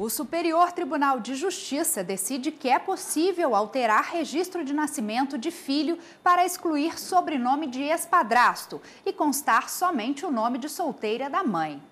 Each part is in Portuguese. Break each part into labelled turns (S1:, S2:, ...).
S1: O Superior Tribunal de Justiça decide que é possível alterar registro de nascimento de filho para excluir sobrenome de espadrasto e constar somente o nome de solteira da mãe.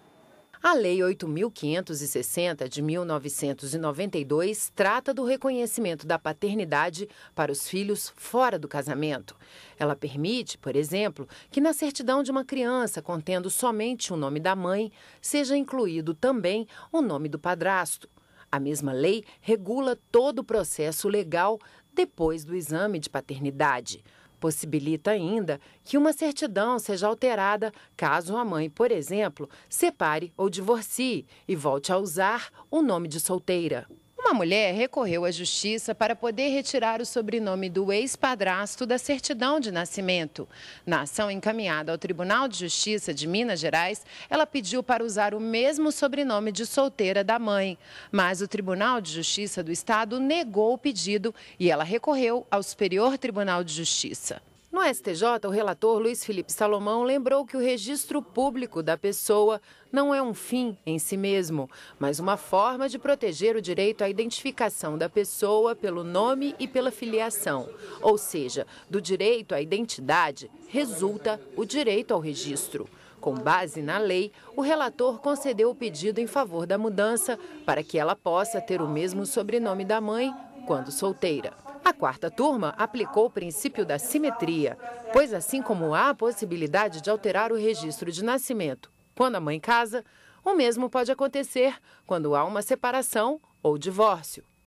S2: A Lei 8.560 de 1992 trata do reconhecimento da paternidade para os filhos fora do casamento. Ela permite, por exemplo, que na certidão de uma criança contendo somente o nome da mãe seja incluído também o nome do padrasto. A mesma lei regula todo o processo legal depois do exame de paternidade. Possibilita ainda que uma certidão seja alterada caso a mãe, por exemplo, separe ou divorcie e volte a usar o nome de solteira. Uma mulher recorreu à justiça para poder retirar o sobrenome do ex-padrasto da certidão de nascimento. Na ação encaminhada ao Tribunal de Justiça de Minas Gerais, ela pediu para usar o mesmo sobrenome de solteira da mãe. Mas o Tribunal de Justiça do Estado negou o pedido e ela recorreu ao Superior Tribunal de Justiça. No STJ, o relator Luiz Felipe Salomão lembrou que o registro público da pessoa não é um fim em si mesmo, mas uma forma de proteger o direito à identificação da pessoa pelo nome e pela filiação. Ou seja, do direito à identidade resulta o direito ao registro. Com base na lei, o relator concedeu o pedido em favor da mudança para que ela possa ter o mesmo sobrenome da mãe quando solteira. A quarta turma aplicou o princípio da simetria, pois assim como há a possibilidade de alterar o registro de nascimento quando a mãe casa, o mesmo pode acontecer quando há uma separação ou divórcio.